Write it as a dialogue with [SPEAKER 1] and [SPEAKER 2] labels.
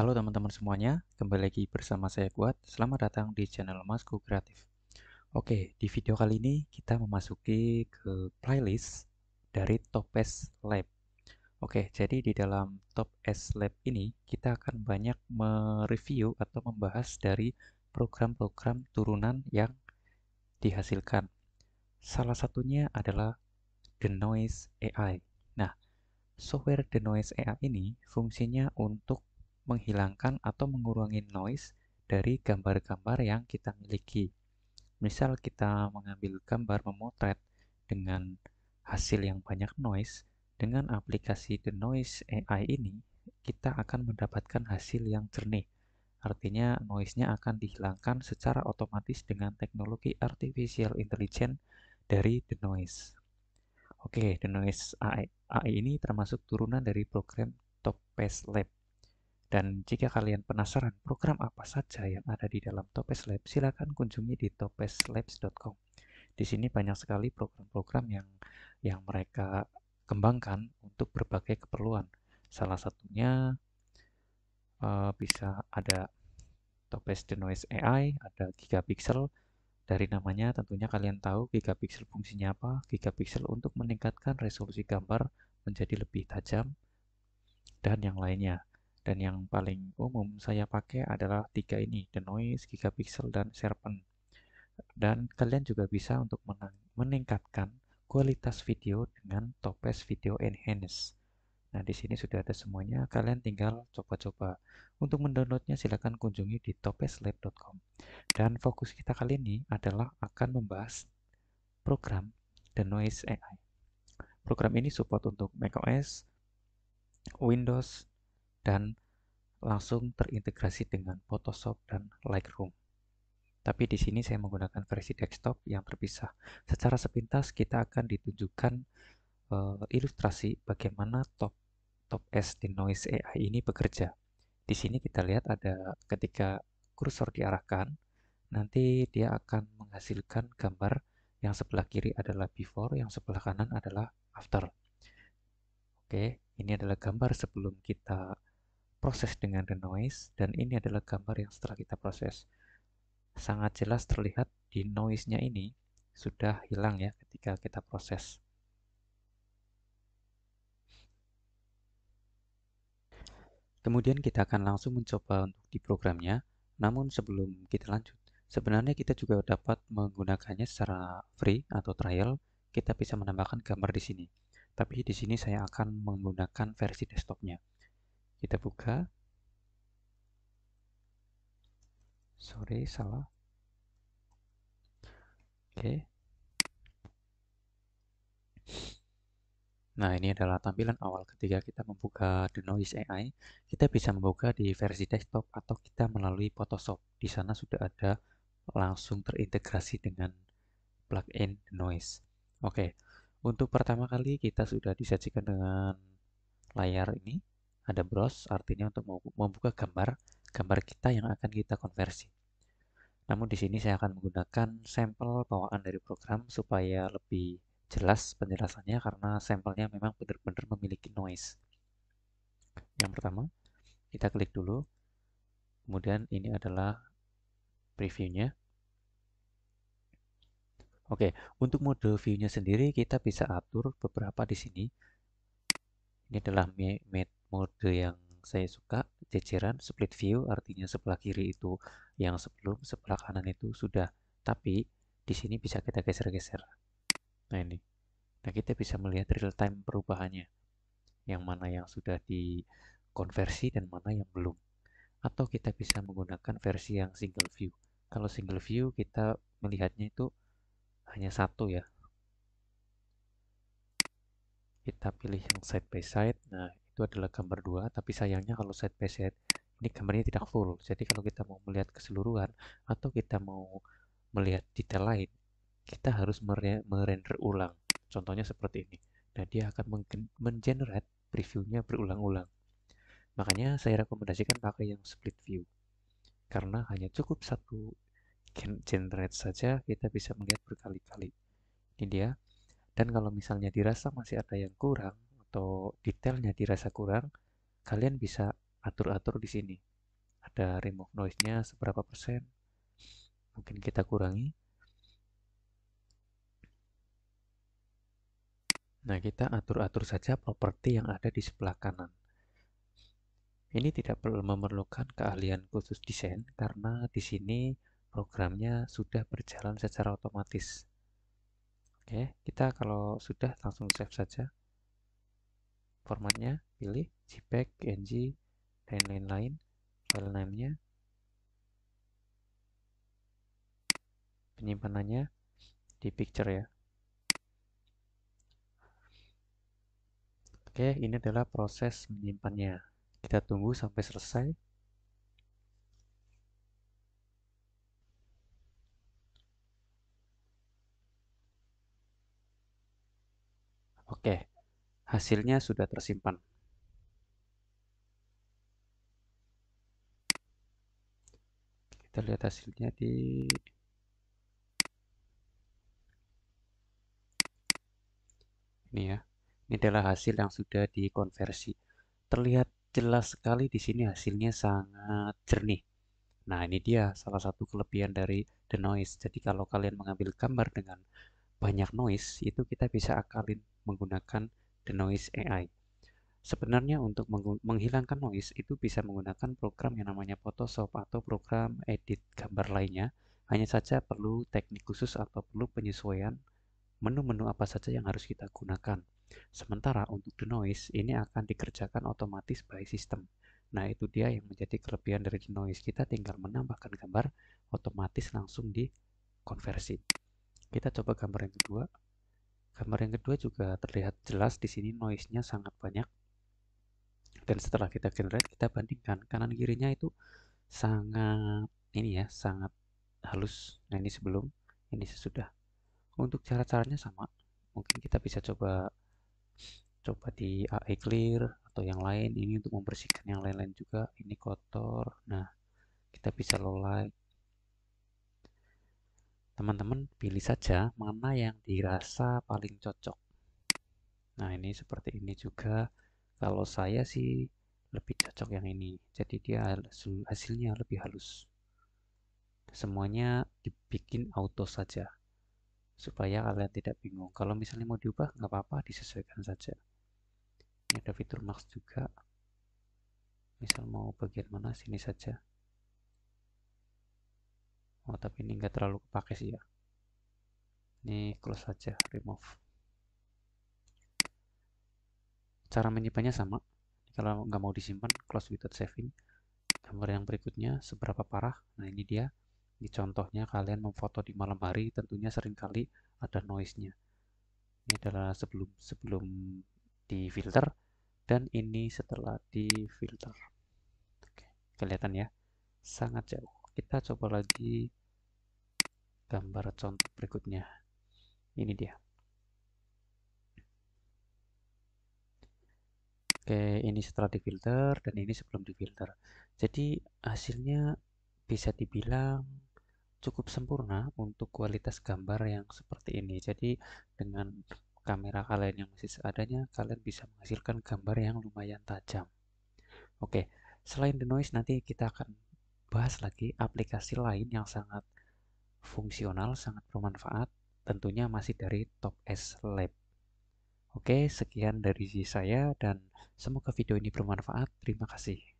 [SPEAKER 1] Halo teman-teman semuanya, kembali lagi bersama saya Kuat. Selamat datang di channel Masku Kreatif. Oke, di video kali ini kita memasuki ke playlist dari Topes Lab. Oke, jadi di dalam Topes Lab ini kita akan banyak mereview atau membahas dari program-program turunan yang dihasilkan. Salah satunya adalah The Noise AI. Nah, software The Noise AI ini fungsinya untuk menghilangkan atau mengurangi noise dari gambar-gambar yang kita miliki. Misal kita mengambil gambar memotret dengan hasil yang banyak noise, dengan aplikasi The Noise AI ini, kita akan mendapatkan hasil yang jernih. Artinya noise-nya akan dihilangkan secara otomatis dengan teknologi artificial intelligence dari The Noise. Oke, The Noise AI, AI ini termasuk turunan dari program Topaz Lab. Dan jika kalian penasaran program apa saja yang ada di dalam Topes Lab, silakan kunjungi di topeslabs.com. Di sini banyak sekali program-program yang yang mereka kembangkan untuk berbagai keperluan. Salah satunya uh, bisa ada Topes Denoise AI, ada Gigapixel. Dari namanya tentunya kalian tahu gigapixel fungsinya apa. Gigapixel untuk meningkatkan resolusi gambar menjadi lebih tajam dan yang lainnya. Dan yang paling umum saya pakai adalah tiga ini, The Noise, Gigapixel, dan Serpent. Dan kalian juga bisa untuk meningkatkan kualitas video dengan Topaz Video Enhance. Nah, di sini sudah ada semuanya, kalian tinggal coba-coba. Untuk mendownloadnya silahkan kunjungi di topazlab.com. Dan fokus kita kali ini adalah akan membahas program The Noise AI. Program ini support untuk macOS, Windows, dan langsung terintegrasi dengan Photoshop dan Lightroom. Tapi di sini saya menggunakan versi desktop yang terpisah. Secara sepintas kita akan ditunjukkan uh, ilustrasi bagaimana top top S di Noise AI ini bekerja. Di sini kita lihat ada ketika kursor diarahkan, nanti dia akan menghasilkan gambar yang sebelah kiri adalah before, yang sebelah kanan adalah after. Oke, ini adalah gambar sebelum kita proses dengan noise dan ini adalah gambar yang setelah kita proses. Sangat jelas terlihat di noise-nya ini sudah hilang ya ketika kita proses. Kemudian kita akan langsung mencoba untuk di programnya. Namun sebelum kita lanjut, sebenarnya kita juga dapat menggunakannya secara free atau trial. Kita bisa menambahkan gambar di sini. Tapi di sini saya akan menggunakan versi desktopnya kita buka sorry salah oke Nah, ini adalah tampilan awal ketika kita membuka The Noise AI. Kita bisa membuka di versi desktop atau kita melalui Photoshop. Di sana sudah ada langsung terintegrasi dengan plugin The Noise. Oke, untuk pertama kali kita sudah disajikan dengan layar ini. Ada browse artinya untuk membuka gambar gambar kita yang akan kita konversi. Namun di sini saya akan menggunakan sampel bawaan dari program supaya lebih jelas penjelasannya karena sampelnya memang benar-benar memiliki noise. Yang pertama, kita klik dulu. Kemudian ini adalah previewnya. Oke, untuk mode view-nya sendiri kita bisa atur beberapa di sini. Ini adalah made mode yang saya suka ceceran split view artinya sebelah kiri itu yang sebelum sebelah kanan itu sudah tapi di sini bisa kita geser-geser nah ini nah kita bisa melihat real time perubahannya yang mana yang sudah dikonversi dan mana yang belum atau kita bisa menggunakan versi yang single view kalau single view kita melihatnya itu hanya satu ya kita pilih yang side by side nah itu adalah gambar dua, tapi sayangnya kalau side by side ini gambarnya tidak full. Jadi kalau kita mau melihat keseluruhan atau kita mau melihat detail lain, kita harus merender ulang. Contohnya seperti ini. Nah, dia akan mengenerate previewnya berulang-ulang. Makanya saya rekomendasikan pakai yang split view. Karena hanya cukup satu generate saja kita bisa melihat berkali-kali. Ini dia. Dan kalau misalnya dirasa masih ada yang kurang, atau detailnya dirasa kurang, kalian bisa atur-atur di sini. Ada remove noise-nya seberapa persen, mungkin kita kurangi. Nah, kita atur-atur saja properti yang ada di sebelah kanan. Ini tidak perlu memerlukan keahlian khusus desain karena di sini programnya sudah berjalan secara otomatis. Oke, kita kalau sudah langsung save saja formatnya pilih JPEG, PNG, dan lain-lain file namanya penyimpanannya di picture ya oke ini adalah proses menyimpannya kita tunggu sampai selesai oke hasilnya sudah tersimpan. Kita lihat hasilnya di ini ya. Ini adalah hasil yang sudah dikonversi. Terlihat jelas sekali di sini hasilnya sangat jernih. Nah, ini dia salah satu kelebihan dari the noise. Jadi kalau kalian mengambil gambar dengan banyak noise, itu kita bisa akalin menggunakan the noise AI. Sebenarnya untuk menghilangkan noise itu bisa menggunakan program yang namanya Photoshop atau program edit gambar lainnya. Hanya saja perlu teknik khusus atau perlu penyesuaian menu-menu apa saja yang harus kita gunakan. Sementara untuk the noise ini akan dikerjakan otomatis by system. Nah, itu dia yang menjadi kelebihan dari the noise. Kita tinggal menambahkan gambar otomatis langsung di konversi. Kita coba gambar yang kedua. Gambar yang kedua juga terlihat jelas di sini noise-nya sangat banyak. Dan setelah kita generate, kita bandingkan kanan kirinya itu sangat ini ya, sangat halus. Nah, ini sebelum, ini sesudah. Untuk cara-caranya sama. Mungkin kita bisa coba coba di AI e clear atau yang lain. Ini untuk membersihkan yang lain-lain juga. Ini kotor. Nah, kita bisa low light teman-teman pilih saja mana yang dirasa paling cocok nah ini seperti ini juga kalau saya sih lebih cocok yang ini jadi dia hasilnya lebih halus semuanya dibikin auto saja supaya kalian tidak bingung kalau misalnya mau diubah nggak apa-apa disesuaikan saja ini ada fitur max juga misal mau bagian mana sini saja oh tapi ini enggak terlalu kepake sih ya ini close aja remove cara menyimpannya sama kalau nggak mau disimpan close without saving gambar yang berikutnya seberapa parah nah ini dia Ini contohnya kalian memfoto di malam hari tentunya seringkali ada noise-nya. Ini adalah sebelum sebelum di filter dan ini setelah di filter. Oke, kelihatan ya. Sangat jauh. Kita coba lagi gambar contoh berikutnya. Ini dia. Oke, ini setelah difilter dan ini sebelum difilter. Jadi hasilnya bisa dibilang cukup sempurna untuk kualitas gambar yang seperti ini. Jadi dengan kamera kalian yang masih seadanya, kalian bisa menghasilkan gambar yang lumayan tajam. Oke, selain The Noise nanti kita akan bahas lagi aplikasi lain yang sangat fungsional sangat bermanfaat tentunya masih dari Top S Lab. Oke, sekian dari saya dan semoga video ini bermanfaat. Terima kasih.